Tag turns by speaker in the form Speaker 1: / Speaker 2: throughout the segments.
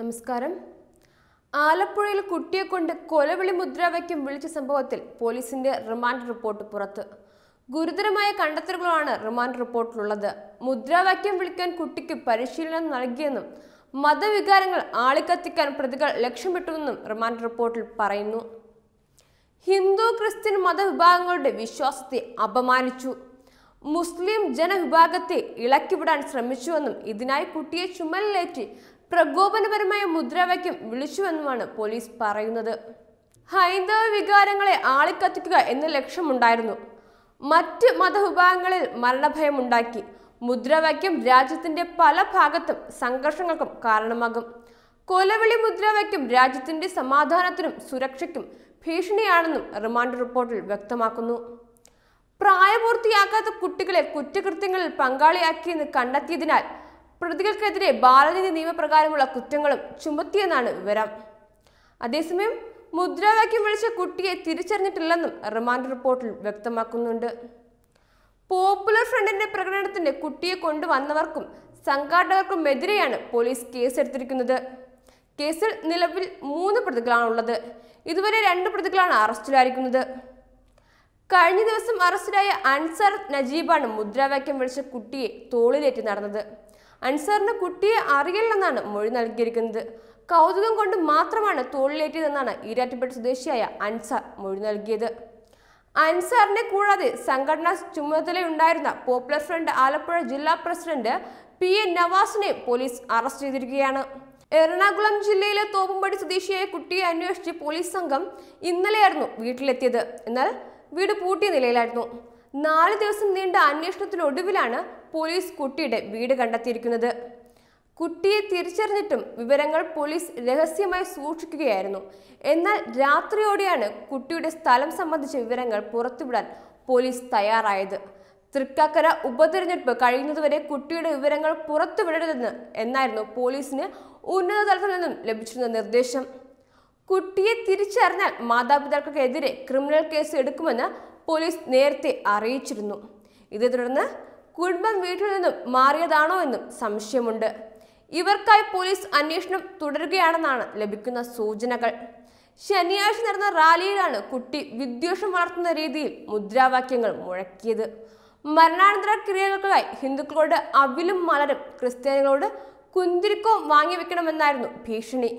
Speaker 1: നമസ്കാരം ആലപ്പുഴയിൽ കുട്ടിയെ കൊണ്ട് കൊലവിളി മുദ്രാവാക്യം വിളിച്ച സംഭവത്തിൽ പോലീസിന്റെ റിമാൻഡ് റിപ്പോർട്ട് പുറത്ത് ഗുരുതരമായ കണ്ടെത്തലുകളാണ് റിമാൻഡ് റിപ്പോർട്ടിലുള്ളത് മുദ്രാവാക്യം വിളിക്കാൻ കുട്ടിക്ക് പരിശീലനം നൽകിയെന്നും മതവികാരങ്ങൾ ആളിക്കത്തിക്കാൻ പ്രതികൾ ലക്ഷ്യമിട്ടുവെന്നും റിമാൻഡ് റിപ്പോർട്ടിൽ പറയുന്നു ഹിന്ദു ക്രിസ്ത്യൻ മതവിഭാഗങ്ങളുടെ വിശ്വാസത്തെ അപമാനിച്ചു മുസ്ലിം ജനവിഭാഗത്തെ ഇളക്കിവിടാൻ ശ്രമിച്ചുവെന്നും ഇതിനായി കുട്ടിയെ ചുമലിലേറ്റി പ്രകോപനപരമായ മുദ്രാവാക്യം വിളിച്ചുവെന്നുമാണ് പോലീസ് പറയുന്നത് ഹൈന്ദവ വികാരങ്ങളെ ആളിക്കത്തിക്കുക എന്ന ലക്ഷ്യമുണ്ടായിരുന്നു മറ്റ് മതവിഭാഗങ്ങളിൽ മരണഭയമുണ്ടാക്കി മുദ്രാവാക്യം രാജ്യത്തിന്റെ പല ഭാഗത്തും സംഘർഷങ്ങൾക്കും കാരണമാകും കൊലവിളി മുദ്രാവാക്യം രാജ്യത്തിന്റെ സമാധാനത്തിനും സുരക്ഷയ്ക്കും ഭീഷണിയാണെന്നും റിമാൻഡ് റിപ്പോർട്ടിൽ വ്യക്തമാക്കുന്നു പ്രായപൂർത്തിയാക്കാത്ത കുട്ടികളെ കുറ്റകൃത്യങ്ങളിൽ പങ്കാളിയാക്കിയെന്ന് കണ്ടെത്തിയതിനാൽ പ്രതികൾക്കെതിരെ ബാലനീതി നിയമപ്രകാരമുള്ള കുറ്റങ്ങളും ചുമത്തിയെന്നാണ് വിവരം അതേസമയം മുദ്രാവാക്യം വിളിച്ച കുട്ടിയെ തിരിച്ചറിഞ്ഞിട്ടില്ലെന്നും റിമാൻഡ് റിപ്പോർട്ടിൽ വ്യക്തമാക്കുന്നുണ്ട് പോപ്പുലർ ഫ്രണ്ടിന്റെ പ്രകടനത്തിന് കുട്ടിയെ കൊണ്ടുവന്നവർക്കും സംഘാടകർക്കും എതിരെയാണ് പോലീസ് കേസെടുത്തിരിക്കുന്നത് കേസിൽ നിലവിൽ മൂന്ന് പ്രതികളാണുള്ളത് ഇതുവരെ രണ്ട് പ്രതികളാണ് അറസ്റ്റിലായിരിക്കുന്നത് കഴിഞ്ഞ ദിവസം അറസ്റ്റിലായ അൻസർ നജീബാണ് മുദ്രാവാക്യം വിളിച്ച കുട്ടിയെ തോളിലേറ്റി നടന്നത് അൻസാറിന് കുട്ടിയെ അറിയില്ലെന്നാണ് മൊഴി നൽകിയിരിക്കുന്നത് കൗതുകം കൊണ്ട് മാത്രമാണ് തോളിലേറ്റിയതെന്നാണ് ഈരാറ്റുപേട്ട സ്വദേശിയായ അൻസാർ മൊഴി നൽകിയത് അൻസാറിനെ കൂടാതെ സംഘടനാ ചുമതലയുണ്ടായിരുന്ന പോപ്പുലർ ഫ്രണ്ട് ആലപ്പുഴ ജില്ലാ പ്രസിഡന്റ് പി എ നവാസിനെ പോലീസ് അറസ്റ്റ് ചെയ്തിരിക്കുകയാണ് എറണാകുളം ജില്ലയിലെ തോപ്പുംപടി സ്വദേശിയായ കുട്ടിയെ അന്വേഷിച്ച് പോലീസ് സംഘം ഇന്നലെയായിരുന്നു വീട്ടിലെത്തിയത് എന്നാൽ വീട് പൂട്ടിയ നിലയിലായിരുന്നു നാല് ദിവസം നീണ്ട അന്വേഷണത്തിനൊടുവിലാണ് പോലീസ് കുട്ടിയുടെ വീട് കണ്ടെത്തിയിരിക്കുന്നത് കുട്ടിയെ തിരിച്ചറിഞ്ഞിട്ടും വിവരങ്ങൾ പോലീസ് രഹസ്യമായി സൂക്ഷിക്കുകയായിരുന്നു എന്നാൽ രാത്രിയോടെയാണ് കുട്ടിയുടെ സ്ഥലം സംബന്ധിച്ച വിവരങ്ങൾ പുറത്തുവിടാൻ പോലീസ് തയ്യാറായത് തൃക്കാക്കര ഉപതെരഞ്ഞെടുപ്പ് കഴിയുന്നതുവരെ കുട്ടിയുടെ വിവരങ്ങൾ പുറത്തുവിടരുതെന്ന് എന്നായിരുന്നു പോലീസിന് ഉന്നതതലത്തിൽ നിന്നും ലഭിച്ചിരുന്ന നിർദ്ദേശം കുട്ടിയെ തിരിച്ചറിഞ്ഞാൽ മാതാപിതാക്കൾക്കെതിരെ ക്രിമിനൽ കേസ് എടുക്കുമെന്ന് പോലീസ് നേരത്തെ അറിയിച്ചിരുന്നു ഇതേ തുടർന്ന് കുടുംബം വീട്ടിൽ നിന്നും മാറിയതാണോ എന്നും സംശയമുണ്ട് ഇവർക്കായി പോലീസ് അന്വേഷണം തുടരുകയാണെന്നാണ് ലഭിക്കുന്ന സൂചനകൾ ശനിയാഴ്ച നടന്ന റാലിയിലാണ് കുട്ടി വിദ്വേഷം വളർത്തുന്ന രീതിയിൽ മുദ്രാവാക്യങ്ങൾ മുഴക്കിയത് മരണാനന്തര ക്രിയകൾക്കായി ഹിന്ദുക്കളോട് അവിലും മലരും ക്രിസ്ത്യാനികളോട് കുന്തിരിക്കവും വാങ്ങിവെക്കണമെന്നായിരുന്നു ഭീഷണി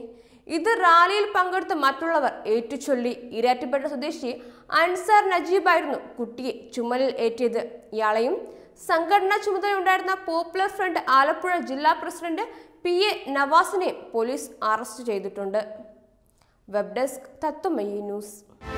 Speaker 1: ഇത് റാലിയിൽ പങ്കെടുത്ത മറ്റുള്ളവർ ഏറ്റുചൊല്ലി ഇരാറ്റുപേട്ട സ്വദേശി അൻസാർ നജീബായിരുന്നു കുട്ടിയെ ചുമലിൽ ഏറ്റിയത് ഇയാളെയും സംഘടനാ ഉണ്ടായിരുന്ന പോപ്പുലർ ഫ്രണ്ട് ആലപ്പുഴ ജില്ലാ പ്രസിഡന്റ് പി എ നവാസിനെയും പോലീസ് അറസ്റ്റ് ചെയ്തിട്ടുണ്ട് വെബ് ഡെസ്ക് തത്വമയി ന്യൂസ്